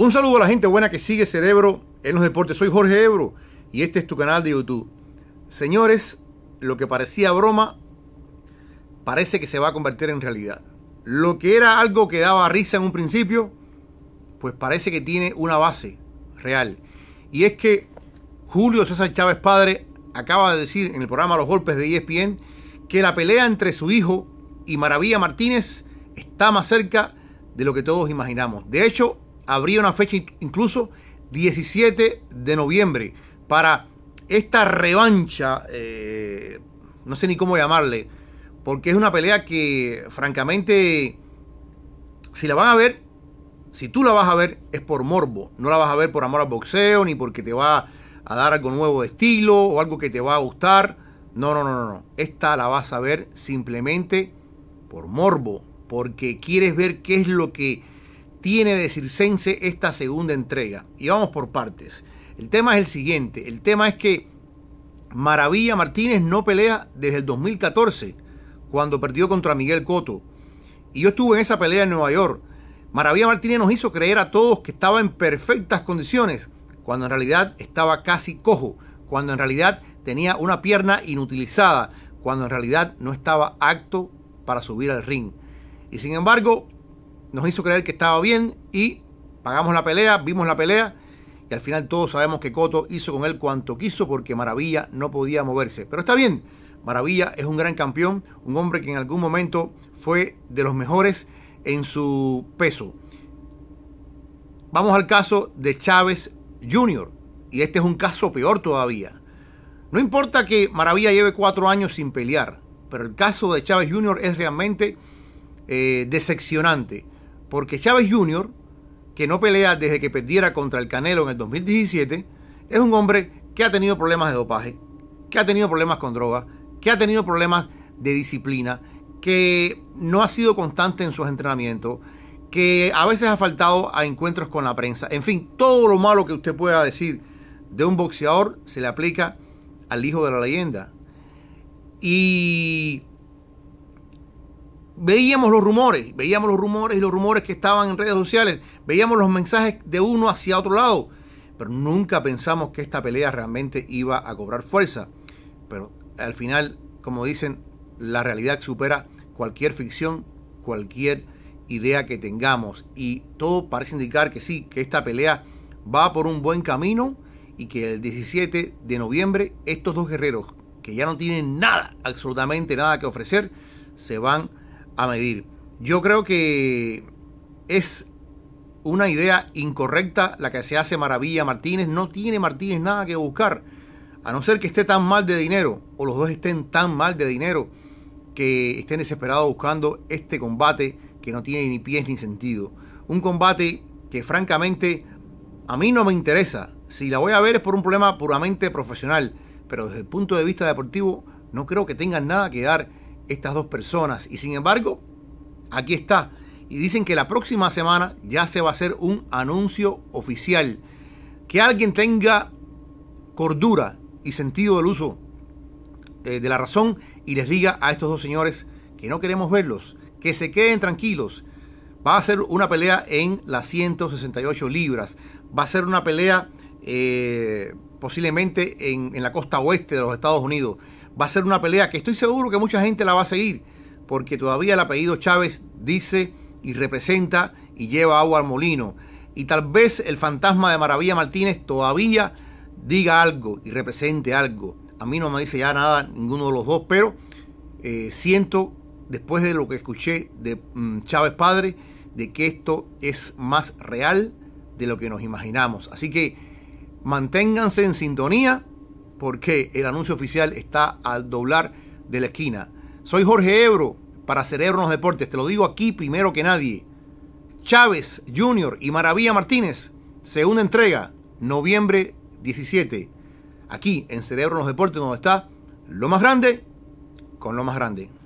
Un saludo a la gente buena que sigue Cerebro en los deportes. Soy Jorge Ebro y este es tu canal de YouTube. Señores, lo que parecía broma parece que se va a convertir en realidad. Lo que era algo que daba risa en un principio, pues parece que tiene una base real. Y es que Julio César Chávez Padre acaba de decir en el programa Los Golpes de ESPN que la pelea entre su hijo y Maravilla Martínez está más cerca de lo que todos imaginamos. De hecho, habría una fecha incluso 17 de noviembre para esta revancha, eh, no sé ni cómo llamarle, porque es una pelea que francamente, si la van a ver, si tú la vas a ver, es por morbo, no la vas a ver por amor al boxeo, ni porque te va a dar algo nuevo de estilo o algo que te va a gustar. No, no, no, no, no. Esta la vas a ver simplemente por morbo, porque quieres ver qué es lo que tiene de circense esta segunda entrega. Y vamos por partes. El tema es el siguiente. El tema es que Maravilla Martínez no pelea desde el 2014, cuando perdió contra Miguel Coto. Y yo estuve en esa pelea en Nueva York. Maravilla Martínez nos hizo creer a todos que estaba en perfectas condiciones, cuando en realidad estaba casi cojo, cuando en realidad tenía una pierna inutilizada, cuando en realidad no estaba apto para subir al ring. Y sin embargo, nos hizo creer que estaba bien y pagamos la pelea, vimos la pelea y al final todos sabemos que Coto hizo con él cuanto quiso porque Maravilla no podía moverse. Pero está bien, Maravilla es un gran campeón, un hombre que en algún momento fue de los mejores en su peso. Vamos al caso de Chávez Jr. Y este es un caso peor todavía. No importa que Maravilla lleve cuatro años sin pelear, pero el caso de Chávez Jr. es realmente eh, decepcionante. Porque Chávez Jr., que no pelea desde que perdiera contra el Canelo en el 2017, es un hombre que ha tenido problemas de dopaje, que ha tenido problemas con drogas, que ha tenido problemas de disciplina, que no ha sido constante en sus entrenamientos, que a veces ha faltado a encuentros con la prensa. En fin, todo lo malo que usted pueda decir de un boxeador se le aplica al hijo de la leyenda. Y veíamos los rumores, veíamos los rumores y los rumores que estaban en redes sociales, veíamos los mensajes de uno hacia otro lado, pero nunca pensamos que esta pelea realmente iba a cobrar fuerza. Pero al final, como dicen, la realidad supera cualquier ficción, cualquier idea que tengamos y todo parece indicar que sí, que esta pelea va por un buen camino y que el 17 de noviembre estos dos guerreros que ya no tienen nada, absolutamente nada que ofrecer, se van a a medir. Yo creo que es una idea incorrecta la que se hace Maravilla Martínez. No tiene Martínez nada que buscar. A no ser que esté tan mal de dinero, o los dos estén tan mal de dinero, que estén desesperados buscando este combate que no tiene ni pies ni sentido. Un combate que francamente a mí no me interesa. Si la voy a ver es por un problema puramente profesional, pero desde el punto de vista deportivo no creo que tengan nada que dar estas dos personas. Y sin embargo, aquí está. Y dicen que la próxima semana ya se va a hacer un anuncio oficial. Que alguien tenga cordura y sentido del uso eh, de la razón y les diga a estos dos señores que no queremos verlos, que se queden tranquilos. Va a ser una pelea en las 168 libras. Va a ser una pelea eh, posiblemente en, en la costa oeste de los Estados Unidos va a ser una pelea que estoy seguro que mucha gente la va a seguir, porque todavía el apellido Chávez dice y representa y lleva agua al molino. Y tal vez el fantasma de Maravilla Martínez todavía diga algo y represente algo. A mí no me dice ya nada ninguno de los dos, pero eh, siento, después de lo que escuché de mm, Chávez Padre, de que esto es más real de lo que nos imaginamos. Así que manténganse en sintonía porque el anuncio oficial está al doblar de la esquina. Soy Jorge Ebro para Cerebro los Deportes, te lo digo aquí primero que nadie. Chávez Jr. y Maravilla Martínez, segunda entrega, noviembre 17. Aquí en Cerebro los Deportes, donde está lo más grande con lo más grande.